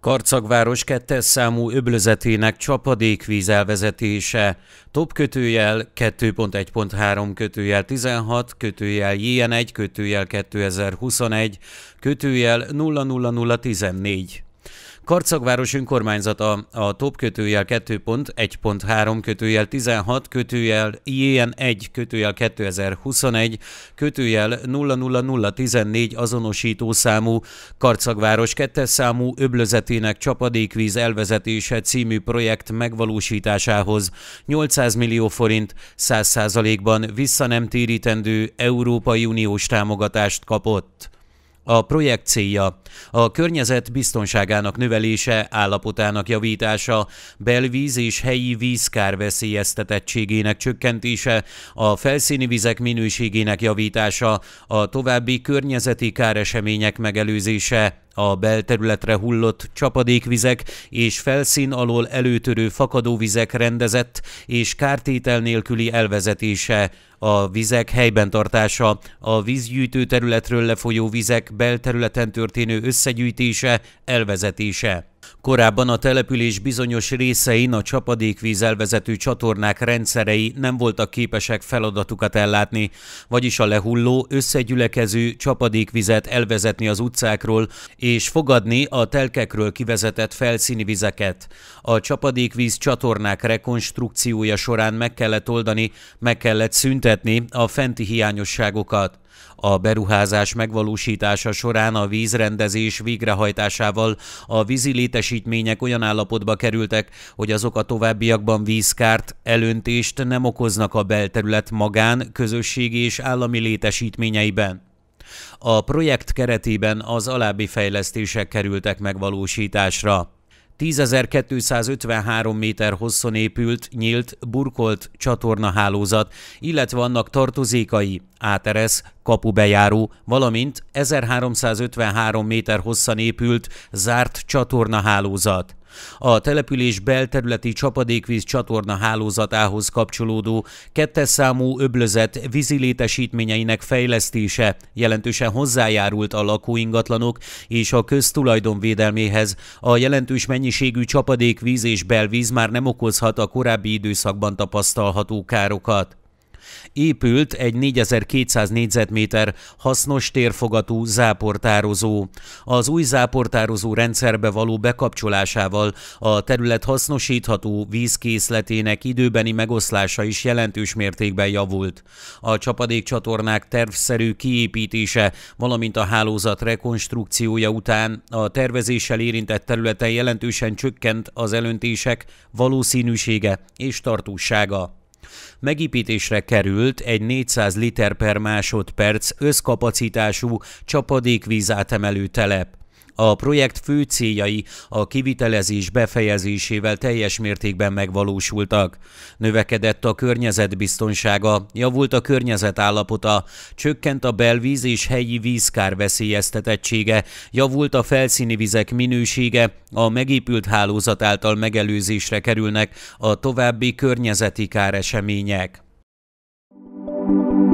Karcagváros kettes számú öblözetének csapadékvíz elvezetése, top kötőjel 2.1.3 kötőjel 16, kötőjel JN1 kötőjel 2021, kötőjel 00014. Karcagváros önkormányzata a top kötőjel 2.1.3 kötőjel 16 kötőjel ilyen 1 kötőjel 2021 kötőjel 00014 azonosító számú Karcagváros 2 számú öblözetének csapadékvíz elvezetése című projekt megvalósításához 800 millió forint 100%-ban vissza nem térítendő Európai Uniós támogatást kapott. A projekt célja a környezet biztonságának növelése, állapotának javítása, belvíz és helyi vízkár veszélyeztetettségének csökkentése, a felszíni vizek minőségének javítása, a további környezeti káresemények megelőzése, a belterületre hullott csapadékvizek és felszín alól előtörő fakadóvizek rendezett és kártétel nélküli elvezetése, a vizek helyben tartása, a vízgyűjtő területről lefolyó vizek belterületen történő összegyűjtése, elvezetése. Korábban a település bizonyos részein a csapadékvíz elvezető csatornák rendszerei nem voltak képesek feladatukat ellátni, vagyis a lehulló, összegyülekező csapadékvizet elvezetni az utcákról és fogadni a telkekről kivezetett felszíni vizeket. A csapadékvíz csatornák rekonstrukciója során meg kellett oldani, meg kellett szüntetni a fenti hiányosságokat. A beruházás megvalósítása során a vízrendezés végrehajtásával a vízi létesítmények olyan állapotba kerültek, hogy azok a továbbiakban vízkárt, elöntést nem okoznak a belterület magán, közösségi és állami létesítményeiben. A projekt keretében az alábbi fejlesztések kerültek megvalósításra. 10.253 méter hosszon épült, nyílt, burkolt csatornahálózat, illetve annak tartozékai, áteresz, kapubejáró, valamint 1353 méter hosszan épült zárt csatornahálózat. A település belterületi csapadékvíz csatorna hálózatához kapcsolódó kettes számú öblözet vízilétesítményeinek fejlesztése jelentősen hozzájárult a lakóingatlanok és a köztulajdon védelméhez. A jelentős mennyiségű csapadékvíz és belvíz már nem okozhat a korábbi időszakban tapasztalható károkat. Épült egy 4200 négyzetméter hasznos térfogatú záportározó. Az új záportározó rendszerbe való bekapcsolásával a terület hasznosítható vízkészletének időbeni megoszlása is jelentős mértékben javult. A csapadékcsatornák tervszerű kiépítése, valamint a hálózat rekonstrukciója után a tervezéssel érintett területen jelentősen csökkent az elöntések valószínűsége és tartósága. Megépítésre került egy 400 liter per másodperc összkapacitású csapadékvíz átemelő telep. A projekt fő céljai a kivitelezés befejezésével teljes mértékben megvalósultak. Növekedett a környezetbiztonsága, javult a környezet állapota, csökkent a belvíz és helyi vízkár veszélyeztetettsége, javult a felszíni vizek minősége, a megépült hálózat által megelőzésre kerülnek a további környezeti események. Thank you